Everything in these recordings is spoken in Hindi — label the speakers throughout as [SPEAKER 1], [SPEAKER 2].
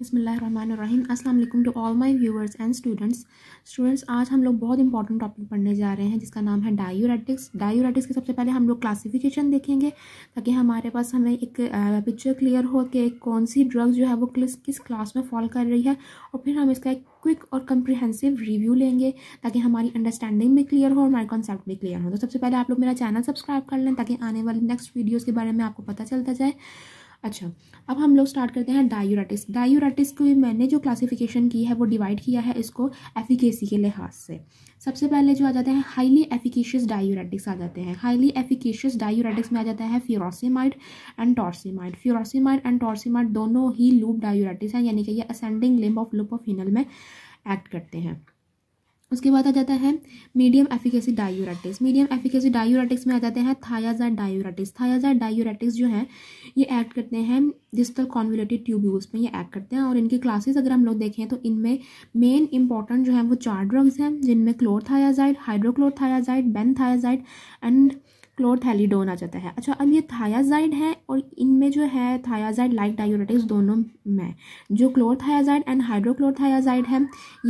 [SPEAKER 1] बसमीम अल्लाम to all my viewers and students students आज हम लोग बहुत इंपॉर्टेंट टॉपिक पढ़ने जा रहे हैं जिसका नाम है डायूरेटिक्स डायूरेटिक्स के सबसे पहले हम लोग क्लासिफिकेशन देखेंगे ताकि हमारे पास हमें एक पिक्चर क्लियर हो कि कौन सी ड्रग्स जो है वो किस किस क्लास में फॉल कर रही है और फिर हम इसका एक क्विक और कम्प्रीहेंसिव रिव्यू लेंगे ताकि हमारी अंडरस्टैंडिंग भी क्लियर हो और हमारे कॉन्सेप्ट भी क्लियर हो तो सबसे पहले आप लोग मेरा चैनल सब्सक्राइब कर लें ताकि आने वाले नेक्स्ट वीडियोज़ के बारे में आपको पता चलता जाए अच्छा अब हम लोग स्टार्ट करते हैं डायूराटिस डायूराटिस को मैंने जो क्लासिफिकेशन की है वो डिवाइड किया है इसको एफिकेसी के लिहाज से सबसे पहले जो आ जाते हैं हाईली एफिकेशियस डायूराटिक्स आ जाते हैं हाईली एफिकेशियस डायूराटिक्स में आ जाता है furosemide and torsemide furosemide and torsemide दोनों ही लूप डायूराटिस हैं यानी कि ये ascending limb of loop of Hinal में एक्ट करते हैं उसके बाद आ जाता है medium efficacy diuretics medium efficacy diuretics में आ जाते हैं थायाजा डायूरेटिक्स थायाजा डायोराटिक्स जो है ये एक्ट करते हैं डिस्टल कॉन्विलेटेड ट्यूब्यूल्स में ये एक्ट करते हैं और इनकी क्लासेस अगर हम लोग देखें तो इनमें मेन इंपॉर्टेंट जो है वो चार ड्रग्स हैं जिनमें chlorothiazide hydrochlorothiazide thiazide and chlorthalidone आ जाता है अच्छा अब ये थायाजाइड है और इनमें जो है थायाजाइड लाइक डायोरेटिक्स दोनों में जो क्लोरथायाजाइड एंड हाइड्रोक्लोरथायाजाइड है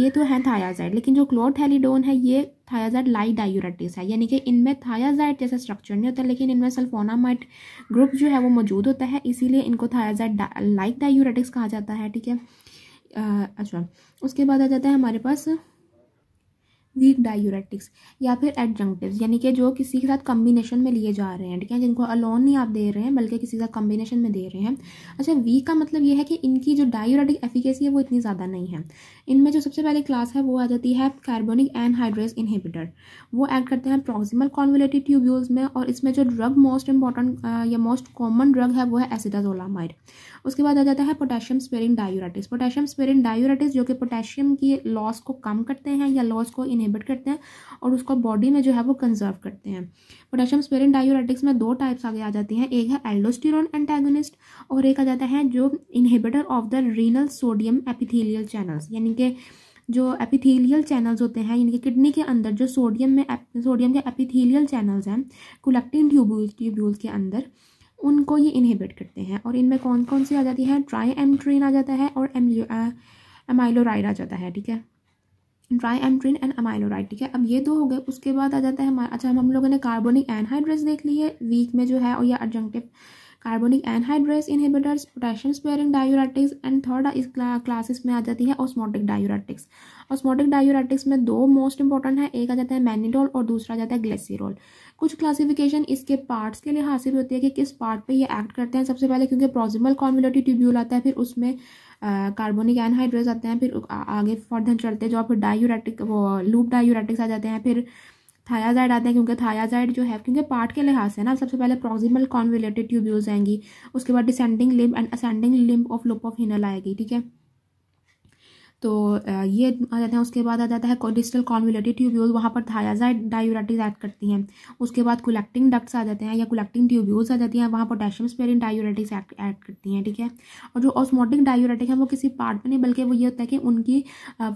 [SPEAKER 1] ये तो है थायाजाइड लेकिन जो क्लोरथैलीडोन है ये थायाजाइड लाइक डायोरेटिक्स है यानी कि इनमें थायाजाइड जैसा स्ट्रक्चर नहीं होता लेकिन इनमें सल्फोनामाइड ग्रुप जो है वो मौजूद होता है इसीलिए इनको थायाजाइड लाइक डायोरेटिक्स कहा जाता है ठीक है अच्छा उसके बाद आ जाता है हमारे पास वीक डायूरेटिक्स या फिर एडजंक्टिव यानी कि जो किसी के साथ कम्बिनेशन में लिए जा रहे हैं ठीक है जिनको अलोन नहीं आप दे रहे हैं बल्कि किसी के साथ कम्बिनेशन में दे रहे हैं अच्छा वीक का मतलब ये है कि इनकी जो डायूरेटिक एफिकेसी है वो इतनी ज़्यादा नहीं है इनमें जो सबसे पहले क्लास है वो आ जाती है कार्बोनिक एनहाइड्रेस इनहिबिटर वो एड करते हैं प्रॉक्सिमल कॉन्वलेटेड ट्यूब्यूल्स में और इसमें जो ड्रग मोस्ट इंपॉर्टेंट या मोस्ट कॉमन ड्रग है वो है एसिडाजोलामाइड उसके बाद आ जाता है potassium sparing diuretics potassium sparing diuretics जो कि पोटेशियम की लॉस को कम करते हैं या लॉस को इनहे इनहेबिट करते हैं और उसको बॉडी में जो है वो कंजर्व करते हैं पोटेशियम स्पेरिन डायोरेटिक्स में दो टाइप्स आगे आ जाती हैं एक है एल्डोस्टिरोन एंटेगोनिस्ट और एक आ जाता है जो inhibitor of the renal sodium epithelial channels यानी कि जो एपिथीलियल चैनल्स होते हैं यानी कि किडनी के अंदर जो सोडियम में सोडियम के एपिथीलियल चैनल्स हैं कोलेक्टिन ट्यूबुल्स ट्यूब्यूल्स के अंदर उनको ये इनहिबिट करते हैं और इनमें कौन कौन सी आ जाती है ट्राई एमट्रीन आ जाता है और एम एमाइलोराइड आ जाता है ठीक है ड्राई एंड्रीन एंड अमाइलोराइड ठीक है अब ये दो हो गए उसके बाद आ जाता है हमारा अच्छा हम हम लोगों ने कार्बोनिक एनहाइड्रेस देख ली है वीक में जो है और या adjunctive carbonic anhydrase inhibitors potassium sparing diuretics and third इस क्लासेस में आ जाती है ऑस्मोटिक डायोराटिक्स ऑस्मोटिक डायोराटिक्स में दो मोस्ट इंपॉर्टेंट है एक आ जाता है मैनिडोल और दूसरा आ जाता है ग्लेसिरोल कुछ क्लासिफिकेशन इसके पार्ट्स के लिए हासिल होती है कि किस पार्ट पे ये एक्ट करते हैं सबसे पहले क्योंकि प्रोजिमल कॉन्विलेटिव ट्यूब्यूल आता है फिर उसमें कार्बोनिक एनहाइड्रेट्स आते हैं फिर आगे फर्दर चलते हैं जो फिर डायोराटिक वो लूप डायोराटिक्स आ जाते हैं फिर थायाजाइड आते हैं क्योंकि थायाजाइड जो है क्योंकि पार्ट के लिहाज से ना सबसे पहले प्रॉक्सिमल कॉन्विलेटेड ट्यूब्यूल्स आएंगी उसके बाद descending limb and ascending limb of loop of Henle आएगी ठीक है तो ये आ जाते हैं उसके बाद आ जाता है डिस्टल कॉन्विलेटिव ट्यूब्यूल वहाँ पर थायाजाइड डायूरेटिक्स ऐड करती हैं उसके बाद कोलेक्टिंग डक्ट्स आ जाते हैं या कोलेक्टिंग ट्यूब्यूल्स आ जाती हैं वहाँ पोटेशियम स्पेरिन डायूरेटिक्स ऐड करती हैं ठीक है और जो ऑस्मोटिक डायूरेटिक है वो किसी पार्ट में नहीं बल्कि वो ये होता है कि उनकी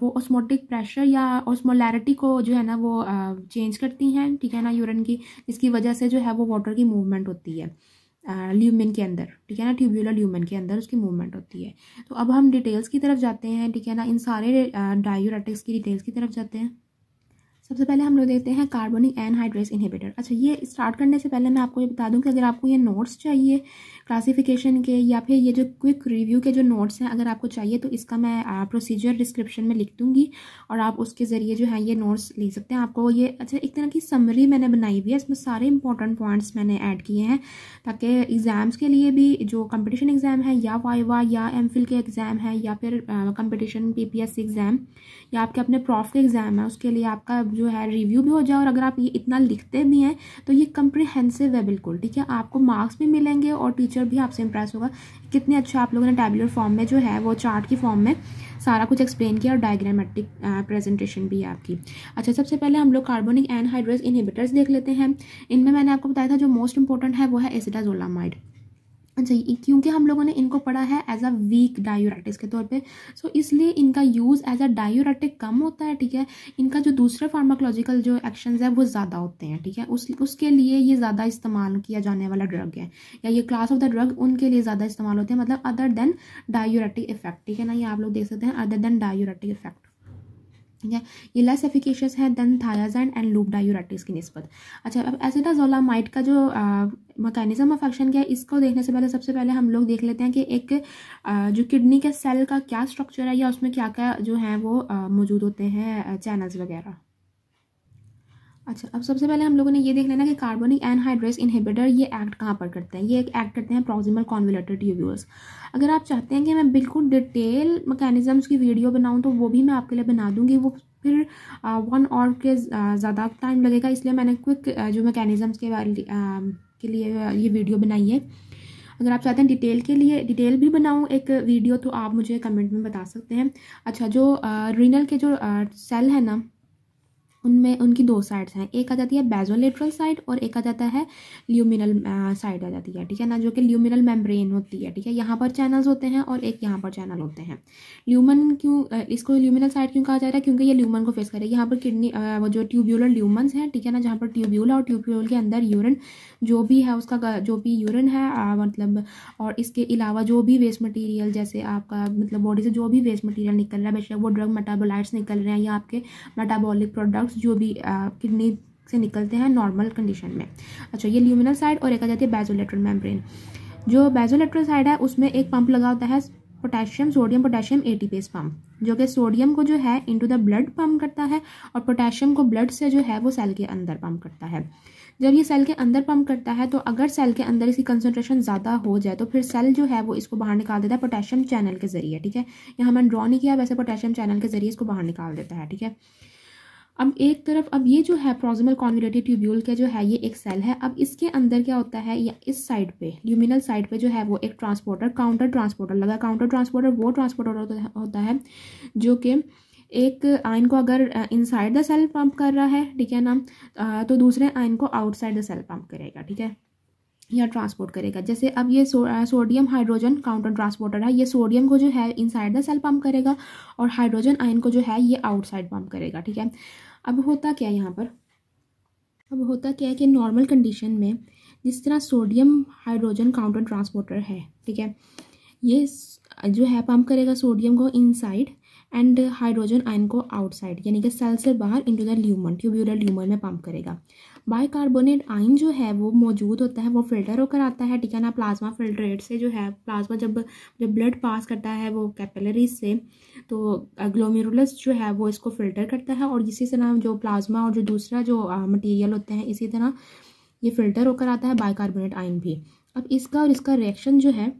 [SPEAKER 1] वो ऑस्मोटिक प्रेशर या ऑस्मोलैरिटी को जो है ना वो चेंज करती हैं ठीक है ना यूरिन की इसकी वजह से जो है वो वाटर की मूवमेंट होती है ल्यूमेन के अंदर ठीक है ना ट्यूब्यूलर ल्यूमेन के अंदर उसकी मूवमेंट होती है तो अब हम डिटेल्स की तरफ जाते हैं ठीक है ना इन सारे डायोरेटिक्स की डिटेल्स की तरफ जाते हैं सबसे पहले हम लोग देखते हैं कार्बोनिक एनहाइड्रेस इनहिबिटर अच्छा ये स्टार्ट करने से पहले मैं आपको ये बता दूं कि अगर आपको ये नोट्स चाहिए क्लासिफिकेशन के या फिर ये जो क्विक रिव्यू के जो नोट्स हैं अगर आपको चाहिए तो इसका मैं प्रोसीजर डिस्क्रिप्शन में लिख दूँगी और आप उसके ज़रिए जो है ये नोट्स ले सकते हैं आपको ये अच्छा एक तरह की समरी मैंने बनाई हुई है इसमें सारे इंपॉर्टेंट पॉइंट्स मैंने ऐड किए हैं ताकि एग्ज़ाम्स के लिए भी जो कम्पटिशन एग्ज़ाम है या वाइवा या एम के एग्ज़ाम है या फिर कम्पटिशन पी एग्ज़ाम या आपके अपने प्रॉफ के एग्ज़ाम है उसके लिए आपका जो है रिव्यू भी हो जाए और अगर आप ये इतना लिखते भी हैं तो ये कम्प्रीहेंसिव है बिल्कुल ठीक है आपको मार्क्स भी मिलेंगे और टीचर टीचर भी आपसे इंप्रेस होगा कितने अच्छा आप लोगों ने टेबुलर फॉर्म में जो है वो चार्ट की फॉर्म में सारा कुछ एक्सप्लेन किया और डायग्रामेटिक प्रेजेंटेशन uh, भी है आपकी अच्छा सबसे पहले हम लोग कार्बोनिक एनहाइड्रेस इनहिबिटर्स देख लेते हैं इनमें मैंने आपको बताया था जो मोस्ट इंपॉर्टेंट है वो है एसिडाजोलामाइड चाहिए अच्छा, क्योंकि हम लोगों ने इनको पढ़ा है एज अ वीक डायोरेटिक्स के तौर पे सो so, इसलिए इनका यूज़ एज अ डायोरेटिक कम होता है ठीक है इनका जो दूसरे फार्माकोलॉजिकल जो एक्शंस है वो ज़्यादा होते हैं ठीक है उस उसके लिए ये ज़्यादा इस्तेमाल किया जाने वाला ड्रग है या ये क्लास ऑफ द ड्रग उनके लिए ज़्यादा इस्तेमाल होते हैं मतलब अदर देन डायोरेटिक इफेक्ट ठीक है ना ये आप लोग देख सकते हैं अदर देन डायोरेटिक इफेक्ट ठीक है ये लेस एफिकेशियस है than thiazide and loop diuretics की नस्बत अच्छा अब एसिडाजोलामाइट का जो मकैनिज़म ऑफ एक्शन क्या है इसको देखने से पहले सबसे पहले हम लोग देख लेते हैं कि एक आ, जो किडनी के सेल का क्या स्ट्रक्चर है या उसमें क्या क्या जो है वो मौजूद होते हैं चैनल्स वगैरह अच्छा अब सबसे पहले हम लोगों ने ये देख लेना कि कार्बोनिक एनहाइड्रेस इनहिबिटर ये एक्ट कहाँ पर करते हैं ये एक एक्ट करते हैं प्रॉक्सिमल कॉन्विलेटर ट्यूब्यूल्स अगर आप चाहते हैं कि मैं बिल्कुल डिटेल मैकेनिज़म्स की वीडियो बनाऊँ तो वो भी मैं आपके लिए बना दूँगी वो फिर वन और के ज़्यादा टाइम लगेगा इसलिए मैंने क्विक जो मैकेनिज़म्स के बारे के लिए ये वीडियो बनाई है अगर आप चाहते हैं डिटेल के लिए डिटेल भी बनाऊँ एक वीडियो तो आप मुझे कमेंट में बता सकते हैं अच्छा जो रीनल के जो सेल है ना उनमें उनकी दो साइड्स हैं एक आ जाती है बेजोलेट्रल साइड और एक आ जाता है ल्यूमिनल साइड आ जाती है ठीक है ना जो कि ल्यूमिनल मेम्ब्रेन होती है ठीक है यहाँ पर चैनल्स होते हैं और एक यहाँ पर चैनल होते हैं ल्यूमन क्यों इसको ल्यूमिनल साइड क्यों कहा जा रहा है क्योंकि ये ल्यूमन को फेस करे यहाँ पर किडनी वो जो ट्यूब्यूलर ल्यूमन हैं ठीक है ना जहाँ पर ट्यूब्यूल और ट्यूब्यूल के अंदर यूरिन जो भी है उसका जो भी यूरिन है आ, मतलब और इसके अलावा जो भी वेस्ट मटेरियल जैसे आपका मतलब बॉडी से जो भी वेस्ट मटेरियल निकल रहा है बेशक वो ड्रग मेटाबोलाइट्स निकल रहे हैं या आपके मेटाबॉलिक प्रोडक्ट्स जो भी किडनी से निकलते हैं नॉर्मल कंडीशन में अच्छा ये ल्यूमिनल साइड और एक आ जाती है बैजोलेट्रल मेम्ब्रेन जो बैजोलेट्रल साइड है उसमें एक पंप लगा होता है potassium sodium potassium ATPase pump जो कि सोडियम को जो है इनटू द ब्लड पंप करता है और पोटेशियम को ब्लड से जो है वो सेल के अंदर पंप करता है जब ये सेल के अंदर पंप करता है तो अगर सेल के अंदर इसकी कंसनट्रेशन ज़्यादा हो जाए तो फिर सेल जो है वो इसको बाहर निकाल देता है पोटेशियम चैनल के ज़रिए ठीक है यहाँ मैंने ड्रॉ नहीं किया वैसे पोटेशियम चैनल के ज़रिए इसको बाहर निकाल देता है ठीक है अब एक तरफ अब ये जो है प्रोजिमल कॉन्विटेटिव ट्यूब्यूल का जो है ये एक सेल है अब इसके अंदर क्या होता है या इस साइड पे ल्यूमिनल साइड पे जो है वो एक ट्रांसपोर्टर काउंटर ट्रांसपोर्टर लगा काउंटर ट्रांसपोर्टर वो ट्रांसपोर्टर होता है जो कि एक आयन को अगर इनसाइड द सेल पंप कर रहा है ठीक है ना तो दूसरे आयन को आउटसाइड द सेल पंप करेगा ठीक है या ट्रांसपोर्ट करेगा जैसे अब ये सोडियम हाइड्रोजन काउंटर ट्रांसपोर्टर है ये सोडियम को जो है इनसाइड द सेल पंप करेगा और हाइड्रोजन आयन को जो है ये आउटसाइड पंप करेगा ठीक है अब होता क्या है यहाँ पर अब होता क्या है कि नॉर्मल कंडीशन में जिस तरह सोडियम हाइड्रोजन काउंटर ट्रांसपोर्टर है ठीक है ये जो है पंप करेगा सोडियम को इनसाइड एंड हाइड्रोजन आयन को आउटसाइड यानी कि सेल से बाहर into the lumen tubular lumen में पंप करेगा बाइकार्बोनेट आयन जो है वो मौजूद होता है वो फिल्टर होकर आता है ठीक है ना प्लाज्मा फिल्ट्रेट से जो है प्लाज्मा जब जब ब्लड पास करता है वो कैपेलरीज से तो ग्लोमेरुलस जो है वो इसको फिल्टर करता है और इसी तरह जो प्लाज्मा और जो दूसरा जो मटेरियल होता है इसी तरह ये फिल्टर होकर आता है बाइकार्बोनेट आयन भी अब इसका और इसका रिएक्शन जो है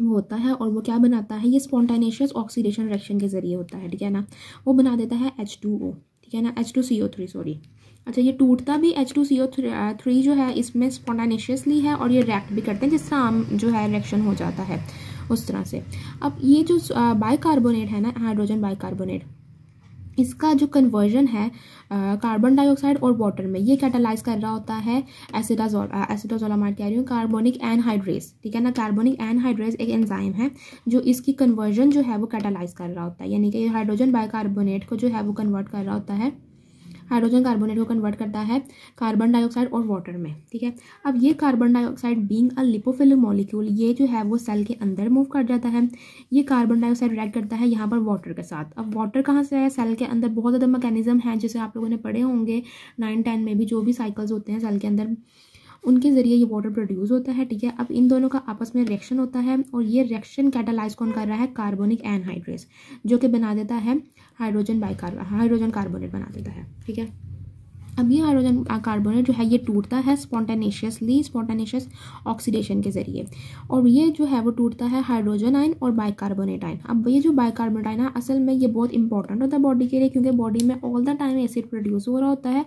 [SPEAKER 1] वो होता है और वो क्या बनाता है ये स्पॉन्टेनिशियस ऑक्सीडेशन रिएक्शन के ज़रिए होता है ठीक है ना वो बना देता है एच टू ओ ठीक है ना H two C O three sorry अच्छा ये टूटता भी H two C O three जो है इसमें स्पॉन्टानेशियसली है और ये रिएक्ट भी करते हैं जिससे आम जो है रिएक्शन हो जाता है उस तरह से अब ये जो कार्बोनेट है ना हाइड्रोजन कार्बोनेट इसका जो कन्वर्जन है कार्बन डाइऑक्साइड और वाटर में ये कैटलाइज कर रहा होता है एसिडाजोल एसिडाजोला मैं कह रही हूँ कार्बोनिक एनहाइड्रेस ठीक है ना कार्बोनिक एनहाइड्रेस एक एंजाइम है जो इसकी कन्वर्जन जो है वो कैटलाइज कर रहा होता है यानी कि हाइड्रोजन बाइकार्बोनेट को जो है वो कन्वर्ट कर रहा होता है हाइड्रोजन कार्बोनेट को कन्वर्ट करता है कार्बन डाइऑक्साइड और वाटर में ठीक है अब ये carbon dioxide being a lipophilic molecule ये जो है वो सेल के अंदर मूव कर जाता है ये कार्बन डाइऑक्साइड रिएक्ट करता है यहाँ पर वाटर के साथ अब वाटर कहाँ से आया सेल के अंदर बहुत ज़्यादा मैकेनिज्म हैं जैसे आप लोगों ने पढ़े होंगे नाइन टेन में भी जो भी साइकिल्स होते हैं सेल के अंदर उनके ज़रिए ये वाटर प्रोड्यूस होता है ठीक है अब इन दोनों का आपस में रिएक्शन होता है और ये रिएक्शन कैटालाइज कौन कर रहा है कार्बोनिक एनहाइड्रेस जो कि बना देता है हाइड्रोजन बाई हाइड्रोजन कार्बोनेट बना देता है ठीक है अब ये हाइड्रोजन कार्बोनेट जो है ये टूटता है स्पॉन्टेनेशियसली स्पॉन्टेनेशियस ऑक्सीडेशन के ज़रिए और ये जो है वो टूटता है हाइड्रोजन आइन और बाइकार्बोनेट आइन अब ये जो बाइकार्बोनेट आयन है असल में ये बहुत इंपॉर्टेंट होता है बॉडी के लिए क्योंकि बॉडी में all the time acid produce हो रहा होता है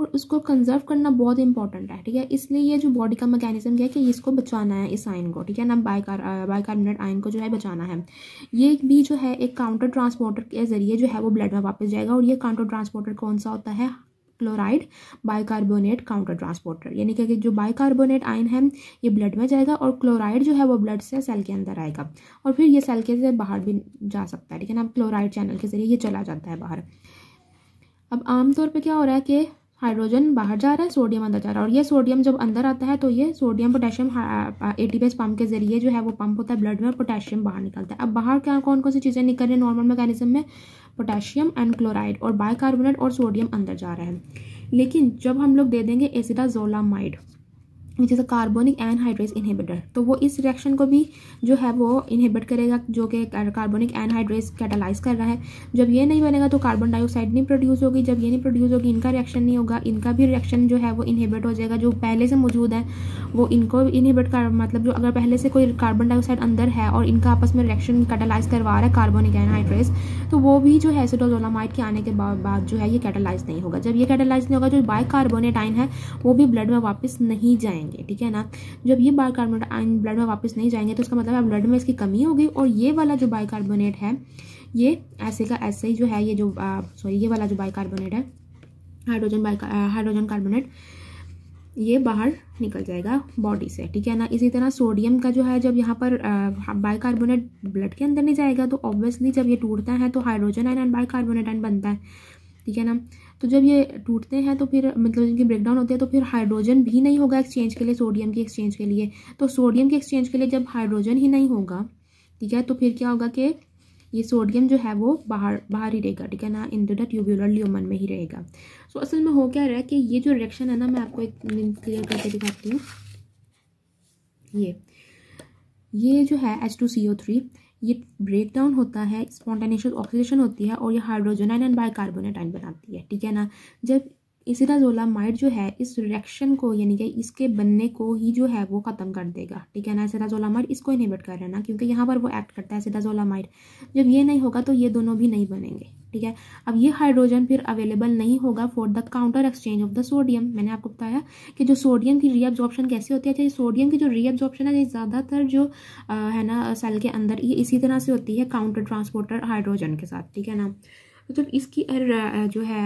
[SPEAKER 1] और उसको कंजर्व करना बहुत इंपॉर्टेंट है ठीक है इसलिए ये जो बॉडी का मैकेनिज्म है कि इसको बचाना है इस आयन को ठीक है ना बाइकार बाइकार्बोनेट आयन को जो है बचाना है ये भी जो है एक काउंटर ट्रांसपोर्टर के ज़रिए जो है वो ब्लड में वापस जाएगा और ये काउंटर ट्रांसपोर्टर कौन सा होता है क्लोराइड बाइकार्बोनेट काउंटर ट्रांसपोर्टर यानी कि जो बाइकार्बोनेट आयन है ये ब्लड में जाएगा और क्लोराइड जो है वो ब्लड से सेल के अंदर आएगा और फिर ये सेल के से बाहर भी जा सकता है ठीक है ना क्लोराइड चैनल के जरिए ये चला जाता है बाहर अब आमतौर पर क्या हो रहा है कि हाइड्रोजन बाहर जा रहा है सोडियम अंदर जा रहा है और ये सोडियम जब अंदर आता है तो ये सोडियम पोटेशियम एस पंप के जरिए जो है वो पंप होता है ब्लड में पोटेशियम बाहर निकलता है अब बाहर क्या कौन कौन सी चीज़ें निकल रही है नॉर्मल मैकेनिज्म में पोटेशियम एंड क्लोराइड और बाइकार्बोनेट और सोडियम अंदर जा रहा है लेकिन जब हम लोग दे देंगे acetazolamide which is a carbonic anhydrase inhibitor तो वो इस रिएक्शन को भी जो है वो इनहिबिट करेगा जो कि कार्बोनिक एनहाइड्रेस कैटालाइज कर रहा है जब ये नहीं बनेगा तो कार्बन डाइऑक्साइड नहीं प्रोड्यूस होगी जब ये नहीं प्रोड्यूस होगी इनका रिएक्शन नहीं होगा इनका भी रिएक्शन जो है वो इनहिबिट हो जाएगा जो पहले से मौजूद है वो इनको इनहिबिट कर मतलब जो अगर पहले से कोई कार्बन डाइऑक्साइड अंदर है और इनका आपस में रिएक्शन कैटालाइज करवा रहा है कार्बोनिक एनहाइड्रेस तो वो भी जो है एसिडोजोलामाइड के आने के बाद जो है ये कैटालाइज नहीं होगा जब ये कैटालाइज नहीं होगा जो बाइकार्बोनेटाइन है वो भी ब्लड में वापस नहीं जाएंगे ठीक है ना जब ये बाइकार्बोनेटाइन ब्लड में वापस नहीं जाएंगे तो उसका मतलब है ब्लड में इसकी कमी होगी और ये वाला जो बाइकार्बोनेट है ये ऐसे का ऐसे ही जो है ये जो सॉरी ये वाला जो बाइकार्बोनेट है हाइड्रोजन बाइक हाइड्रोजन कार्बोनेट ये बाहर निकल जाएगा बॉडी से ठीक है ना इसी तरह सोडियम का जो है जब यहाँ पर बाइकार्बोनेट ब्लड के अंदर नहीं जाएगा तो ऑब्वियसली जब ये टूटता है तो hydrogen ion and bicarbonate ion बनता है ठीक है ना तो जब ये टूटते हैं तो फिर मतलब इनकी ब्रेकडाउन होती है तो फिर हाइड्रोजन भी नहीं होगा एक्सचेंज के लिए सोडियम के एक्सचेंज के लिए तो सोडियम के एक्सचेंज के लिए जब हाइड्रोजन ही नहीं होगा ठीक है तो फिर क्या होगा कि ये सोडियम जो है वो बाहर बाहर ही रहेगा ठीक है ना इन द यूब्यूलर ल्यूमन में ही रहेगा सो so, असल में हो क्या रहा है कि ये जो रिएक्शन है ना मैं आपको एक क्लियर करके दिखाती हूँ ये ये जो है H two C O three ये ब्रेक डाउन होता है स्पॉन्टेनिशियल ऑक्सीजन होती है और ये हाइड्रोजन एंड बाई आयन बनाती है ठीक है ना जब एसिडाजोला जो है इस रिएक्शन को यानी कि इसके बनने को ही जो है वो ख़त्म कर देगा ठीक है ना एसिडाजोला इसको इनहिबिट कर रहे ना क्योंकि यहाँ पर वो एक्ट करता है एसिडाजोला जब ये नहीं होगा तो ये दोनों भी नहीं बनेंगे ठीक है अब ये हाइड्रोजन फिर अवेलेबल नहीं होगा for the counter exchange of the sodium मैंने आपको बताया कि जो सोडियम की रीअब्जॉर्प्शन कैसे होती है अच्छा सोडियम की जो रीअब्जॉर्प्शन है ये ज़्यादातर जो आ, है ना सेल के अंदर ये इसी तरह से होती है काउंटर ट्रांसपोर्टर हाइड्रोजन के साथ ठीक है ना तो जब इसकी जो है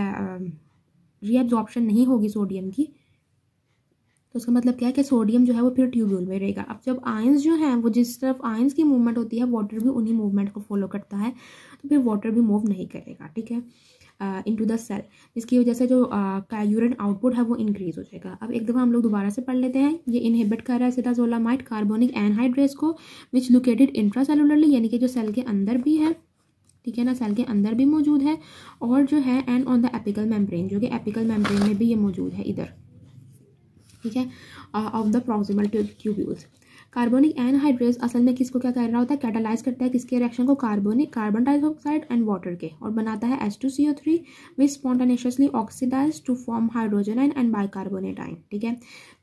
[SPEAKER 1] रीअब्जॉर्प्शन नहीं होगी सोडियम की तो उसका मतलब क्या है कि सोडियम जो है वो फिर ट्यूब्यूल में रहेगा अब जब आयंस जो हैं वो जिस तरफ आयंस की मूवमेंट होती है वाटर भी उन्हीं मूवमेंट को फॉलो करता है तो फिर वाटर भी मूव नहीं करेगा ठीक है इन टू द सेल जिसकी वजह से जो का uh, आउटपुट है वो इंक्रीज हो जाएगा अब एक दफ़ा हम लोग दोबारा से पढ़ लेते हैं ये इनहिबिट कर रहा है सिटाजोलामाइट कार्बोनिक एनहाइड्रेस को विच लोकेटेड सेलुलरली यानी कि जो सेल के अंदर भी है ठीक है ना सेल के अंदर भी मौजूद है और जो है and on the apical membrane जो कि एपिकल मेम्ब्रेन में भी ये मौजूद है इधर ठीक है of the proximal tubules carbonic anhydrase असल में किसको क्या कर रहा होता है कैटालाइज करता है किसके रिएक्शन को carbonic carbon dioxide and water के और बनाता है H two C O three which spontaneously oxidize to form hydrogen ion and bicarbonate ion ठीक है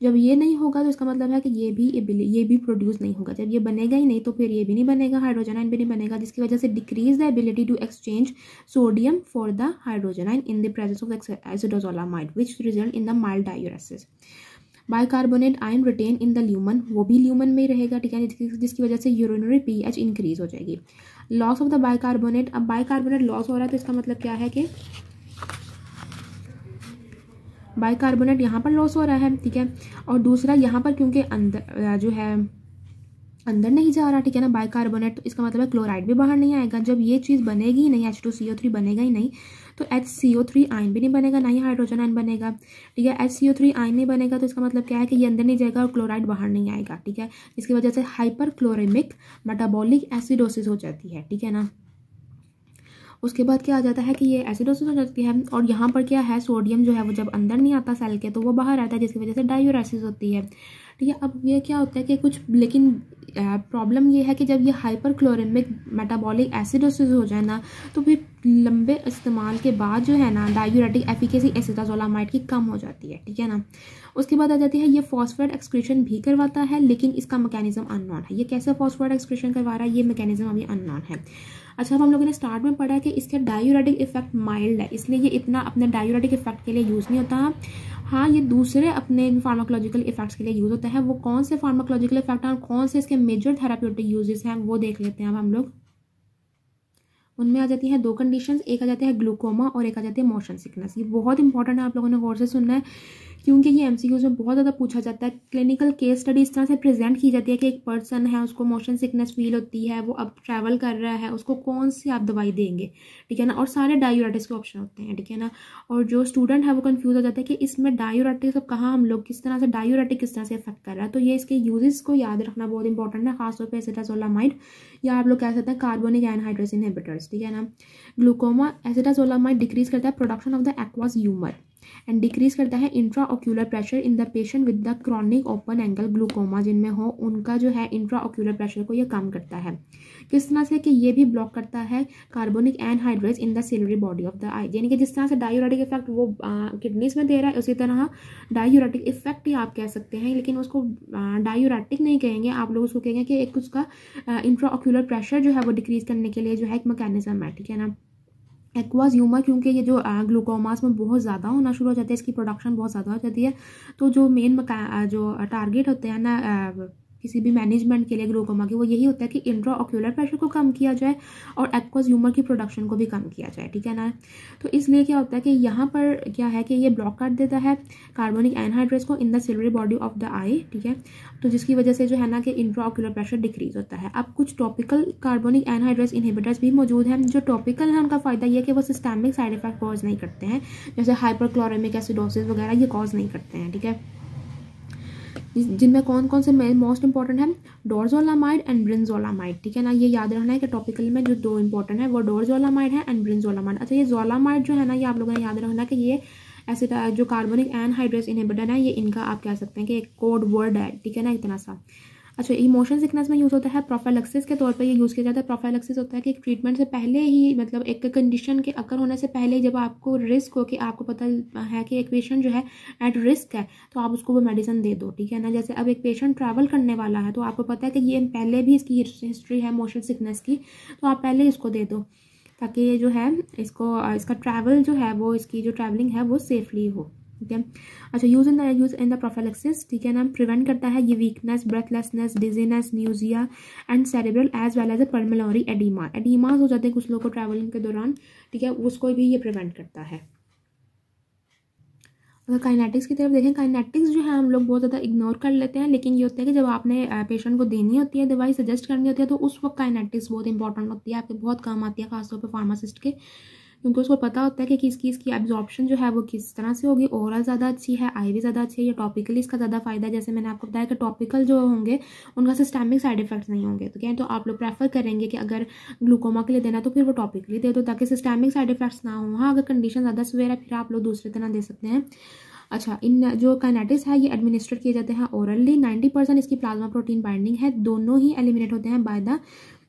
[SPEAKER 1] जब ये नहीं होगा तो इसका मतलब है कि ये भी ये भी प्रोड्यूस नहीं होगा जब ये बनेगा ही नहीं तो फिर ये भी नहीं बनेगा हाइड्रोजन आइन भी नहीं बनेगा जिसकी वजह से decrease the ability to exchange sodium for the hydrogen ion in the presence of acetazolamide which result in the mild diuresis bicarbonate ion retain in the lumen वो भी ल्यूमन में रहेगा ठीक है जिसकी जिसकी वजह से यूरोनरी पीएच इंक्रीज हो जाएगी लॉस ऑफ द बाइकार्बोनेट अब बाइकार्बोनेट लॉस हो रहा है तो इसका मतलब क्या है कि बाइकार्बोनेट यहाँ पर लॉस हो रहा है ठीक है और दूसरा यहाँ पर क्योंकि अंदर जो है अंदर नहीं जा रहा ठीक है ना बाइकार्बोनेट तो इसका मतलब है क्लोराइड भी बाहर नहीं आएगा जब ये चीज़ बनेगी ही नहीं H two C O three बनेगा ही नहीं तो एच सी ओ थ्री आइन भी नहीं बनेगा ना ही हाइड्रोजन आइन बनेगा ठीक है एच सी ओ थ्री आइन नहीं बनेगा तो इसका मतलब क्या है कि ये अंदर नहीं जाएगा और क्लोराइड बाहर नहीं आएगा ठीक है इसकी वजह से हाइपर क्लोरेमिक मेटाबॉलिक एसिडोसिस हो जाती है ठीक है ना उसके बाद क्या आ जाता है कि ये एसिडोसिस हो जाती है और यहाँ पर क्या है सोडियम जो है वो जब अंदर नहीं आता सेल के तो वो बाहर आता है जिसकी वजह से डायोरासिस होती है ठीक है अब ये क्या होता है कि कुछ लेकिन प्रॉब्लम ये है कि जब ये हाइपर क्लोरेमिक मेटाबॉलिक एसिडोसिस हो जाए ना तो फिर लंबे इस्तेमाल के बाद जो है ना डायूरेटिक एफिकेसी एसिटाजोलामाइड की कम हो जाती है ठीक है ना उसके बाद आ जाती है ये फॉस्फेट एक्सक्रीशन भी करवाता है लेकिन इसका मैकेनिज्म अननॉन है ये कैसे फॉस्फेट एक्सक्रीशन करवा रहा है ये मैकेनिज्म अभी अननॉन है अच्छा हम लोगों ने स्टार्ट में पढ़ा कि इसके डायोरेटिक इफेक्ट माइल्ड है इसलिए ये इतना अपने डायोरेटिक इफेक्ट के लिए यूज़ नहीं होता हाँ ये दूसरे अपने फार्माकोलॉजिकल इफेक्ट्स के लिए यूज़ होता है वो कौन से फार्माकोलॉजिकल इफेक्ट हैं और कौन से इसके मेजर थेराप्यूटिक यूजेस हैं वो देख लेते हैं अब हम लोग उनमें आ जाती है दो कंडीशंस एक आ जाते हैं ग्लूकोमा और एक आ जाती है मोशन सिकनेस ये बहुत इंपॉर्टेंट है आप लोगों ने गौर से सुनना है क्योंकि ये एम में बहुत ज़्यादा पूछा जाता है क्लिनिकल केस स्टडी इस तरह से प्रेजेंट की जाती है कि एक पर्सन है उसको मोशन सिकनेस फील होती है वो अब ट्रैवल कर रहा है उसको कौन सी आप दवाई देंगे ठीक है ना और सारे डायोरेटिक्स के ऑप्शन होते हैं ठीक है ना और जो स्टूडेंट है वो कन्फ्यूज़ हो जाता है कि इसमें डायोराटिक्स अब कहाँ हम लोग किस तरह से डायोरेटिक किस तरह से इफेक्ट कर रहा है तो ये इसके यूजेस को याद रखना बहुत इंपॉर्टेंट है खासतौर पर एसिटाजोलामाइड या आप लोग कह सकते हैं कार्बोनिक एनहाइड्रेस इनहिबिटर्स ठीक है ना ग्लूकोमा एसिटाजोलामाइड डिक्रीज करता है production of the aqueous humour and decrease करता है intraocular pressure in the patient with the chronic open angle glaucoma जिनमें हो उनका जो है इंट्राओक्यूलर प्रेशर को यह कम करता है किस तरह से कि ये भी ब्लॉक करता है carbonic anhydrase in the ciliary body of the eye यानी कि जिस तरह से डायोरेटिक इफेक्ट वो किडनीज में दे रहा है उसी तरह डायोरेटिक इफेक्ट ही आप कह सकते हैं लेकिन उसको डायोरेटिक नहीं कहेंगे आप लोग उसको कहेंगे कि एक उसका इंट्राओक्यूलर प्रेशर जो है वो डिक्रीज करने के लिए जो है एक मैकेनिज्म है ठीक है ना एक्वाज्यूमर क्योंकि ये जो ग्लूकोमास में बहुत ज़्यादा होना शुरू हो जाता है इसकी प्रोडक्शन बहुत ज़्यादा हो जाती है तो जो मेन जो टारगेट होते हैं ना किसी भी मैनेजमेंट के लिए ग्लोकोमा की वो यही होता है कि इंट्रा ऑक्यूलर प्रेशर को कम किया जाए और एक्वस ह्यूमर की प्रोडक्शन को भी कम किया जाए ठीक है ना तो इसलिए क्या होता है कि यहाँ पर क्या है कि ये ब्लॉक कर देता है कार्बोनिक एनहाइड्रेस को in the ciliary body of the eye ठीक है तो जिसकी वजह से जो है ना कि इंट्रा ऑक्यूलर प्रेशर डिक्रीज होता है अब कुछ टॉपिकल कार्बोनिक एनहाइड्रेस इनहिबिटर्स भी मौजूद हैं जो टॉपिकल हैं उनका फ़ायदा यह है कि वो सिस्टेमिक साइड इफेक्ट कॉज नहीं करते हैं जैसे हाइपरक्लोरेमिक एसिडोसिस वगैरह ये कॉज नहीं करते हैं ठीक है जिनमें कौन कौन से मोस्ट इंपॉर्टेंट है डोरजोलामाइड एंड ब्रिंजोलामाइड ठीक है ना ये याद रखना है कि टॉपिकल में जो दो इंपॉर्टेंट है वो डोरजोलामाइड है एंड ब्रिंजोलामाइड अच्छा ये जोलामाइड जो है ना ये आप लोगों ने याद रखना कि ये ऐसे जो कार्बोनिक एनहाइड्रेस इनहिबिटर है ये इनका आप कह सकते हैं कि एक कोड वर्ड है ठीक है ना इतना सा अच्छा इमोशन सिकनेस में यूज़ होता है प्रोफाइलक्सिस के तौर पे ये यूज़ किया जाता है प्रोफाइलक्सिस होता है कि ट्रीटमेंट से पहले ही मतलब एक कंडीशन के अकर होने से पहले जब आपको रिस्क हो कि आपको पता है कि एक पेशेंट जो है एट रिस्क है तो आप उसको वो मेडिसिन दे दो ठीक है ना जैसे अब एक पेशेंट ट्रैवल करने वाला है तो आपको पता है कि ये पहले भी इसकी हिस्ट्री है मोशन सिकनेस की तो आप पहले इसको दे दो ताकि ये जो है इसको इसका ट्रैवल जो है वो इसकी जो ट्रैवलिंग है वो सेफली हो ठीक है अच्छा use in the use in the prophylaxis ठीक है ना प्रिवेंट करता है ये weakness breathlessness dizziness nausea and cerebral as well as a pulmonary oedema oedemas हो जाते हैं कुछ लोगों को ट्रैवलिंग के दौरान ठीक है उसको भी ये प्रिवेंट करता है अगर काइनेटिक्स की तरफ देखें काइनेटिक्स जो है हम लोग बहुत ज़्यादा इग्नोर कर लेते हैं लेकिन ये होता है कि जब आपने पेशेंट को देनी होती है दवाई सजेस्ट करनी होती है तो उस वक्त काइनेटिक्स बहुत इंपॉर्टेंट होती है आपके बहुत काम आती है खासतौर पर फार्मासिस्ट के क्योंकि उसको पता होता है कि किसकी इसकी एब्जॉर्प्शन जो है वो किस तरह से होगी ओवरऑल ज़्यादा अच्छी है आई भी ज़्यादा अच्छी है या टॉपिकली इसका ज़्यादा फायदा है जैसे मैंने आपको बताया कि टॉपिकल जो होंगे उनका सिस्टेमिक साइड इफेक्ट्स नहीं होंगे तो क्या तो आप लोग प्रेफर करेंगे कि अगर ग्लूकोमा के लिए देना तो फिर वो टॉपिकली दे दो ताकि सिस्टेमिक साइड इफेक्ट्स ना हो हाँ अगर कंडीशन ज़्यादा सवेर है फिर आप लोग दूसरे तरह दे सकते हैं अच्छा इन जो काइनेटिक्स है ये एडमिनिस्ट्रेट किए जाते हैं ओरली 90 परसेंट इसकी प्लाज्मा प्रोटीन बाइंडिंग है दोनों ही एलिमिनेट होते हैं बाय द